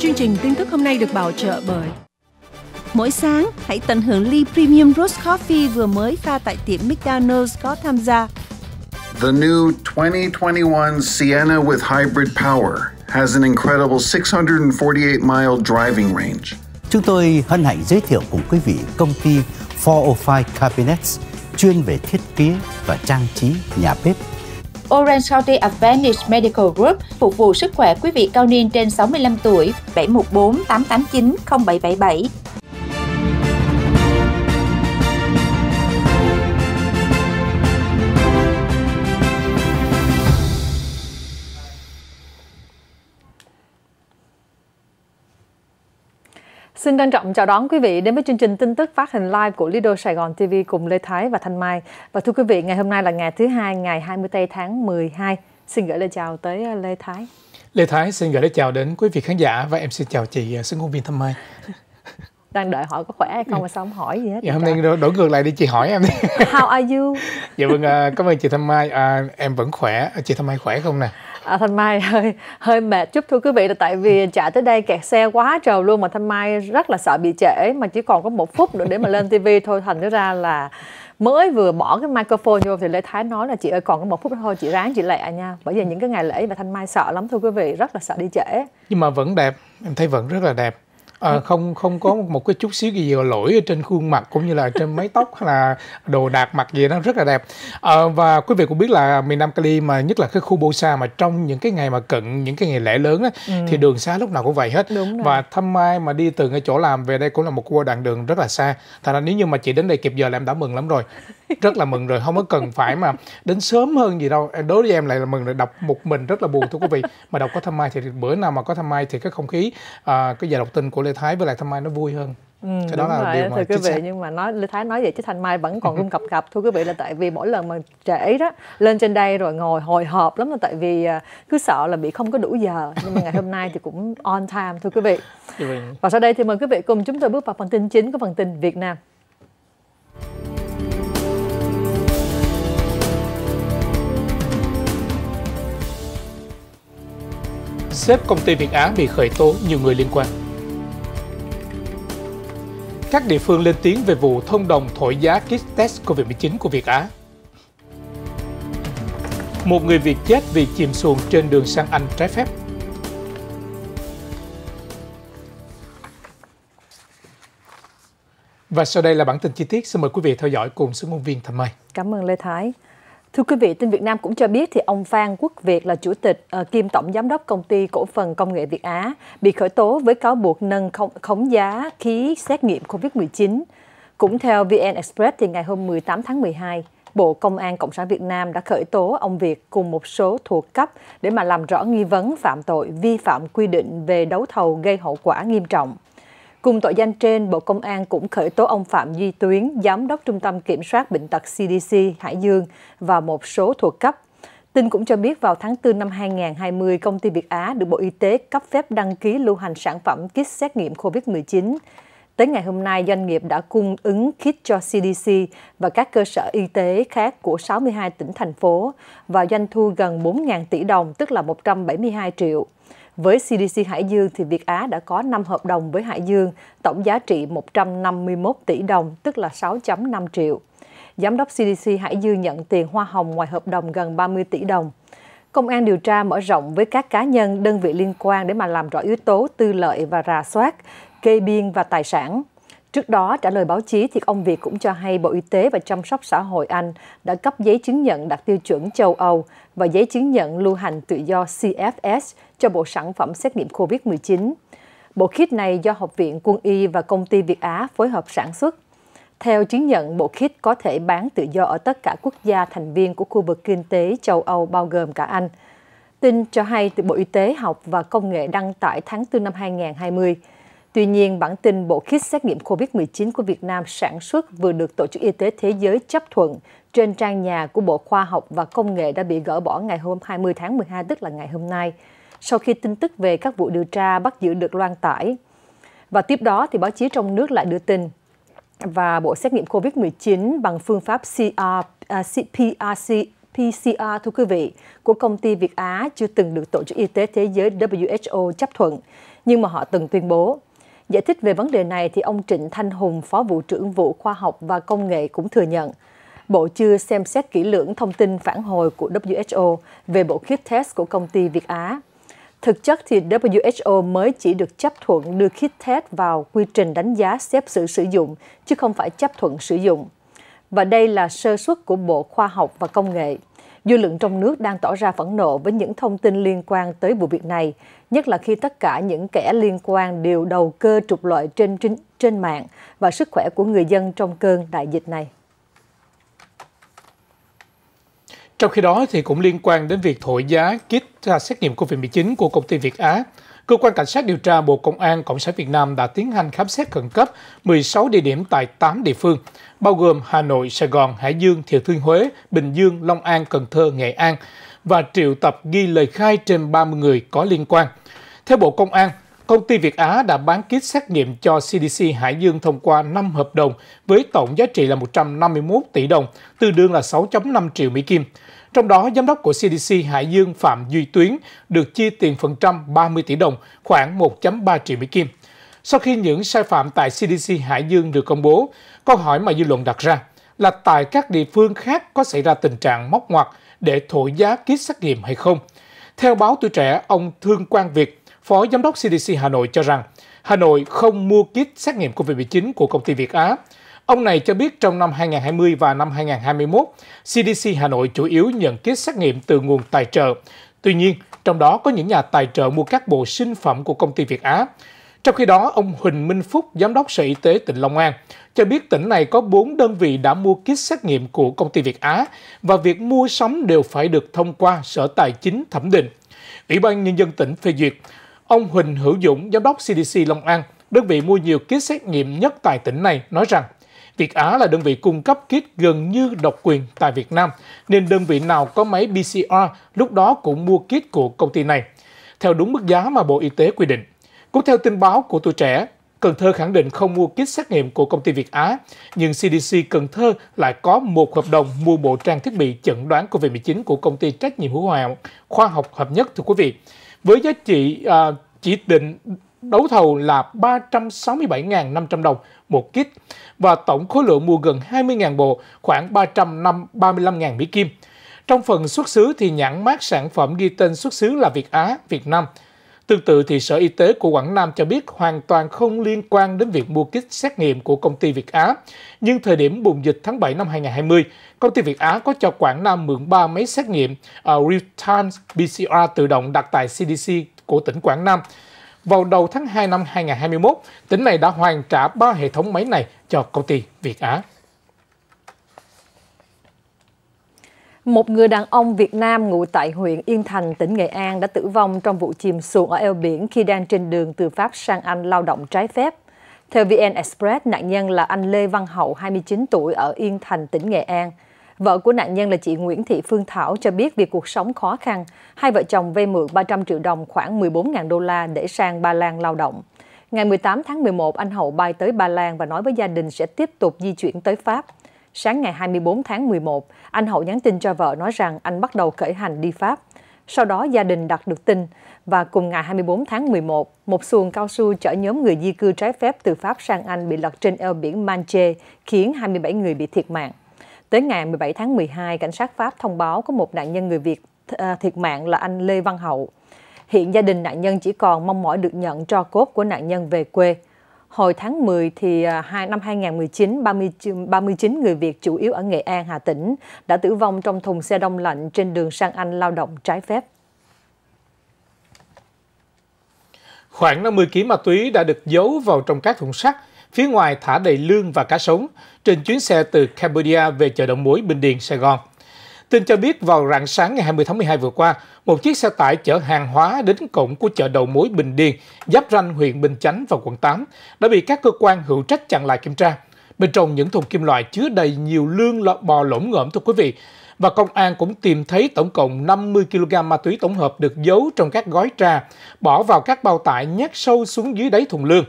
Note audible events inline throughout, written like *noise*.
Chương trình tin tức hôm nay được bảo trợ bởi Mỗi sáng, hãy tận hưởng ly Premium Roast Coffee vừa mới pha tại tiệm McDonald's có tham gia. The new 2021 Sienna with hybrid power has an incredible 648-mile driving range. Chúng tôi hân hạnh giới thiệu cùng quý vị công ty 405 Cabinets chuyên về thiết kế và trang trí nhà bếp Orange County Advantage Medical Group phục vụ sức khỏe quý vị cao niên trên 65 tuổi 714 889 0777 Xin trân trọng chào đón quý vị đến với chương trình tin tức phát hình live của Lido Sài Gòn TV cùng Lê Thái và Thanh Mai. Và thưa quý vị, ngày hôm nay là ngày thứ hai, ngày 20 tây tháng 12. Xin gửi lời chào tới à, Lê Thái. Lê Thái xin gửi lời chào đến quý vị khán giả và em xin chào chị xứng à, ngôn viên Thanh Mai. *laughs* Đang đợi hỏi có khỏe hay không mà sao không hỏi gì hết. Dạ, hôm nay đổi ngược lại đi chị hỏi em đi. How are you? *laughs* Dạ vâng, à, cảm ơn chị Thanh Mai. À, em vẫn khỏe. Chị Thanh Mai khỏe không nè? à, thanh mai *laughs* hơi hơi mệt chút thưa quý vị là tại vì trả tới đây kẹt xe quá trời luôn mà thanh mai rất là sợ bị trễ mà chỉ còn có một phút nữa để mà lên tivi thôi thành ra là mới vừa bỏ cái microphone vô thì Lê Thái nói là chị ơi còn có một phút thôi chị ráng chị lẹ nha bởi vì những cái ngày lễ mà Thanh Mai sợ lắm thưa quý vị rất là sợ đi trễ nhưng mà vẫn đẹp em thấy vẫn rất là đẹp à, không không có một cái chút xíu gì gọi lỗi ở trên khuôn mặt cũng như là trên mái tóc hay là đồ đạc mặt gì nó rất là đẹp à, và quý vị cũng biết là miền Nam Cali mà nhất là cái khu Bosa mà trong những cái ngày mà cận những cái ngày lễ lớn á, ừ. thì đường xá lúc nào cũng vậy hết và thăm mai mà đi từ cái chỗ làm về đây cũng là một đoạn đường rất là xa thành ra nếu như mà chị đến đây kịp giờ là em đã mừng lắm rồi rất là mừng rồi không có cần phải mà đến sớm hơn gì đâu đối với em lại là mừng rồi đọc một mình rất là buồn thưa quý vị mà đọc có thăm mai thì bữa nào mà có thăm mai thì cái không khí à, cái giờ đọc tin của Lê Lê Thái với lại Thanh Mai nó vui hơn Ừ, cái đó là rồi, điều mà thưa quý vị nhưng mà nói Lê Thái nói vậy chứ Thanh Mai vẫn còn rung cập cập thưa quý vị là tại vì mỗi lần mà trễ đó lên trên đây rồi ngồi hồi hộp lắm là tại vì à, cứ sợ là bị không có đủ giờ nhưng mà ngày hôm nay thì cũng on time thưa quý vị dạ vâng. và sau đây thì mời quý vị cùng chúng tôi bước vào phần tin chính của phần tin Việt Nam Sếp công ty Việt Á bị khởi tố nhiều người liên quan các địa phương lên tiếng về vụ thông đồng thổi giá kit test COVID-19 của Việt Á. Một người Việt chết vì chìm xuồng trên đường sang Anh trái phép. Và sau đây là bản tin chi tiết. Xin mời quý vị theo dõi cùng sự ngôn viên thầm Mai. Cảm ơn Lê Thái. Thưa quý vị, tin Việt Nam cũng cho biết thì ông Phan Quốc Việt là chủ tịch uh, kiêm tổng giám đốc công ty cổ phần công nghệ Việt Á bị khởi tố với cáo buộc nâng khống, khống giá khí xét nghiệm COVID-19. Cũng theo VN Express thì ngày hôm 18 tháng 12, Bộ Công an Cộng sản Việt Nam đã khởi tố ông Việt cùng một số thuộc cấp để mà làm rõ nghi vấn phạm tội vi phạm quy định về đấu thầu gây hậu quả nghiêm trọng. Cùng tội danh trên, Bộ Công an cũng khởi tố ông Phạm Duy Tuyến, Giám đốc Trung tâm Kiểm soát Bệnh tật CDC Hải Dương và một số thuộc cấp. Tin cũng cho biết vào tháng 4 năm 2020, công ty Việt Á được Bộ Y tế cấp phép đăng ký lưu hành sản phẩm kit xét nghiệm COVID-19. Tới ngày hôm nay, doanh nghiệp đã cung ứng kit cho CDC và các cơ sở y tế khác của 62 tỉnh, thành phố và doanh thu gần 4.000 tỷ đồng, tức là 172 triệu. Với CDC Hải Dương thì Việt Á đã có 5 hợp đồng với Hải Dương, tổng giá trị 151 tỷ đồng, tức là 6.5 triệu. Giám đốc CDC Hải Dương nhận tiền hoa hồng ngoài hợp đồng gần 30 tỷ đồng. Công an điều tra mở rộng với các cá nhân, đơn vị liên quan để mà làm rõ yếu tố tư lợi và rà soát, kê biên và tài sản. Trước đó, trả lời báo chí thì ông Việt cũng cho hay Bộ Y tế và Chăm sóc xã hội Anh đã cấp giấy chứng nhận đạt tiêu chuẩn châu Âu và giấy chứng nhận lưu hành tự do CFS cho bộ sản phẩm xét nghiệm COVID-19. Bộ kit này do Học viện Quân y và Công ty Việt Á phối hợp sản xuất. Theo chứng nhận, bộ kit có thể bán tự do ở tất cả quốc gia thành viên của khu vực kinh tế châu Âu bao gồm cả Anh. Tin cho hay từ Bộ Y tế, Học và Công nghệ đăng tải tháng 4 năm 2020, Tuy nhiên, bản tin bộ kit xét nghiệm COVID-19 của Việt Nam sản xuất vừa được Tổ chức Y tế Thế giới chấp thuận trên trang nhà của Bộ Khoa học và Công nghệ đã bị gỡ bỏ ngày hôm 20 tháng 12, tức là ngày hôm nay, sau khi tin tức về các vụ điều tra bắt giữ được loan tải. Và tiếp đó thì báo chí trong nước lại đưa tin và bộ xét nghiệm COVID-19 bằng phương pháp CR, uh, à, PCR thưa quý vị của công ty Việt Á chưa từng được Tổ chức Y tế Thế giới WHO chấp thuận, nhưng mà họ từng tuyên bố Giải thích về vấn đề này thì ông Trịnh Thanh Hùng, Phó Vụ trưởng Vụ Khoa học và Công nghệ cũng thừa nhận, Bộ chưa xem xét kỹ lưỡng thông tin phản hồi của WHO về bộ kit test của công ty Việt Á. Thực chất thì WHO mới chỉ được chấp thuận đưa kit test vào quy trình đánh giá xếp sự sử dụng, chứ không phải chấp thuận sử dụng. Và đây là sơ suất của Bộ Khoa học và Công nghệ. Dư luận trong nước đang tỏ ra phẫn nộ với những thông tin liên quan tới vụ việc này, nhất là khi tất cả những kẻ liên quan đều đầu cơ trục lợi trên, trên, mạng và sức khỏe của người dân trong cơn đại dịch này. Trong khi đó, thì cũng liên quan đến việc thổi giá kit xét nghiệm COVID-19 của công ty Việt Á, Cơ quan Cảnh sát điều tra Bộ Công an Cộng sản Việt Nam đã tiến hành khám xét khẩn cấp 16 địa điểm tại 8 địa phương, bao gồm Hà Nội, Sài Gòn, Hải Dương, Thừa Thiên Huế, Bình Dương, Long An, Cần Thơ, Nghệ An và triệu tập ghi lời khai trên 30 người có liên quan. Theo Bộ Công an, công ty Việt Á đã bán kit xét nghiệm cho CDC Hải Dương thông qua 5 hợp đồng với tổng giá trị là 151 tỷ đồng, tương đương là 6.5 triệu Mỹ Kim. Trong đó, giám đốc của CDC Hải Dương Phạm Duy Tuyến được chi tiền phần trăm 30 tỷ đồng, khoảng 1.3 triệu Mỹ Kim. Sau khi những sai phạm tại CDC Hải Dương được công bố, câu hỏi mà dư luận đặt ra là tại các địa phương khác có xảy ra tình trạng móc ngoặt để thổi giá kit xét nghiệm hay không. Theo báo tuổi trẻ, ông Thương Quang Việt, Phó Giám đốc CDC Hà Nội cho rằng, Hà Nội không mua kit xét nghiệm COVID-19 của công ty Việt Á, Ông này cho biết trong năm 2020 và năm 2021, CDC Hà Nội chủ yếu nhận kit xét nghiệm từ nguồn tài trợ. Tuy nhiên, trong đó có những nhà tài trợ mua các bộ sinh phẩm của công ty Việt Á. Trong khi đó, ông Huỳnh Minh Phúc, Giám đốc Sở Y tế tỉnh Long An, cho biết tỉnh này có 4 đơn vị đã mua kit xét nghiệm của công ty Việt Á và việc mua sắm đều phải được thông qua Sở Tài chính thẩm định. Ủy ban Nhân dân tỉnh phê duyệt. Ông Huỳnh Hữu Dũng, Giám đốc CDC Long An, đơn vị mua nhiều kit xét nghiệm nhất tại tỉnh này, nói rằng Việt Á là đơn vị cung cấp kit gần như độc quyền tại Việt Nam, nên đơn vị nào có máy PCR lúc đó cũng mua kit của công ty này, theo đúng mức giá mà Bộ Y tế quy định. Cũng theo tin báo của tuổi trẻ, Cần Thơ khẳng định không mua kit xét nghiệm của công ty Việt Á, nhưng CDC Cần Thơ lại có một hợp đồng mua bộ trang thiết bị chẩn đoán COVID-19 của công ty trách nhiệm hữu hạn khoa học hợp nhất thưa quý vị. Với giá trị à, chỉ định đấu thầu là 367.500 đồng một kit và tổng khối lượng mua gần 20.000 bộ, khoảng 335.000 Mỹ Kim. Trong phần xuất xứ thì nhãn mát sản phẩm ghi tên xuất xứ là Việt Á, Việt Nam. Tương tự thì Sở Y tế của Quảng Nam cho biết hoàn toàn không liên quan đến việc mua kit xét nghiệm của công ty Việt Á. Nhưng thời điểm bùng dịch tháng 7 năm 2020, công ty Việt Á có cho Quảng Nam mượn 3 máy xét nghiệm uh, real-time PCR tự động đặt tại CDC của tỉnh Quảng Nam vào đầu tháng 2 năm 2021, tỉnh này đã hoàn trả 3 hệ thống máy này cho công ty Việt Á. Một người đàn ông Việt Nam ngụ tại huyện Yên Thành, tỉnh Nghệ An đã tử vong trong vụ chìm xuồng ở eo biển khi đang trên đường từ Pháp sang Anh lao động trái phép. Theo VN Express, nạn nhân là anh Lê Văn Hậu, 29 tuổi, ở Yên Thành, tỉnh Nghệ An. Vợ của nạn nhân là chị Nguyễn Thị Phương Thảo cho biết vì cuộc sống khó khăn, hai vợ chồng vay mượn 300 triệu đồng khoảng 14.000 đô la để sang Ba Lan lao động. Ngày 18 tháng 11, anh Hậu bay tới Ba Lan và nói với gia đình sẽ tiếp tục di chuyển tới Pháp. Sáng ngày 24 tháng 11, anh Hậu nhắn tin cho vợ nói rằng anh bắt đầu khởi hành đi Pháp. Sau đó gia đình đặt được tin và cùng ngày 24 tháng 11, một xuồng cao su chở nhóm người di cư trái phép từ Pháp sang Anh bị lật trên eo biển Manche, khiến 27 người bị thiệt mạng. Tới ngày 17 tháng 12, cảnh sát Pháp thông báo có một nạn nhân người Việt à, thiệt mạng là anh Lê Văn Hậu. Hiện gia đình nạn nhân chỉ còn mong mỏi được nhận cho cốt của nạn nhân về quê. Hồi tháng 10 thì à, năm 2019, 30, 39 người Việt chủ yếu ở Nghệ An, Hà Tĩnh đã tử vong trong thùng xe đông lạnh trên đường sang Anh lao động trái phép. Khoảng 50 kg ma túy đã được giấu vào trong các thùng sắt phía ngoài thả đầy lương và cá sống trên chuyến xe từ Cambodia về chợ đầu mối Bình Điền, Sài Gòn. Tin cho biết vào rạng sáng ngày 20 tháng 12 vừa qua, một chiếc xe tải chở hàng hóa đến cổng của chợ đầu mối Bình Điền, giáp ranh huyện Bình Chánh và quận 8, đã bị các cơ quan hữu trách chặn lại kiểm tra. Bên trong những thùng kim loại chứa đầy nhiều lương lọ bò lỗm ngộm thưa quý vị. Và công an cũng tìm thấy tổng cộng 50 kg ma túy tổng hợp được giấu trong các gói trà, bỏ vào các bao tải nhét sâu xuống dưới đáy thùng lương.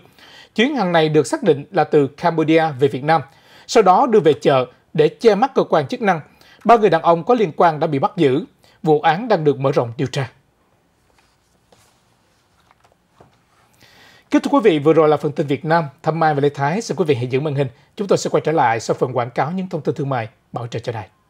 Chuyến hàng này được xác định là từ Campuchia về Việt Nam, sau đó đưa về chợ để che mắt cơ quan chức năng. Ba người đàn ông có liên quan đã bị bắt giữ. Vụ án đang được mở rộng điều tra. Kính thưa quý vị, vừa rồi là phần tin Việt Nam. Thâm Mai và Lê Thái, xin quý vị hãy giữ màn hình. Chúng tôi sẽ quay trở lại sau phần quảng cáo những thông tin thương mại bảo trợ cho đài.